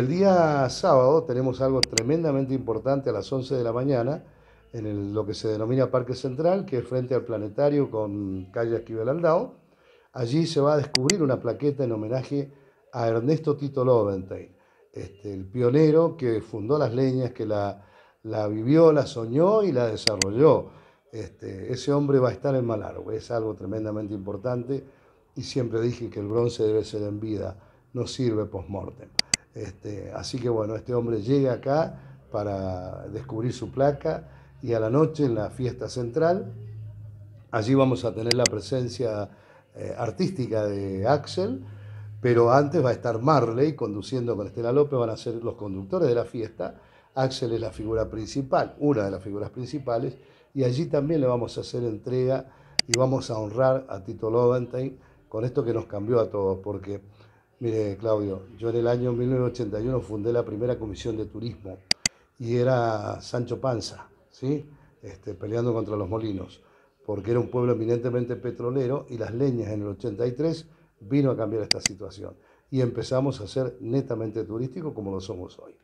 El día sábado tenemos algo tremendamente importante a las 11 de la mañana en lo que se denomina Parque Central, que es frente al planetario con calle Esquivel Aldao. Allí se va a descubrir una plaqueta en homenaje a Ernesto Tito Loventay, este, el pionero que fundó las leñas, que la, vivió, la soñó y la desarrolló. Este, ese hombre va a estar en Malargo, es algo tremendamente importante y siempre dije que el bronce debe ser en vida, no sirve post-mortem. Este, así que bueno, este hombre llega acá para descubrir su placa y a la noche en la fiesta central, allí vamos a tener la presencia eh, artística de Axel, pero antes va a estar Marley conduciendo con Estela López, van a ser los conductores de la fiesta. Axel es la figura principal, una de las figuras principales, y allí también le vamos a hacer entrega y vamos a honrar a Tito Lovenstein con esto que nos cambió a todos, porque Mire, Claudio, yo en el año 1981 fundé la primera comisión de turismo y era Sancho Panza, ¿sí? Este, peleando contra los molinos, porque era un pueblo eminentemente petrolero y las leñas en el 83 vino a cambiar esta situación y empezamos a ser netamente turístico como lo somos hoy.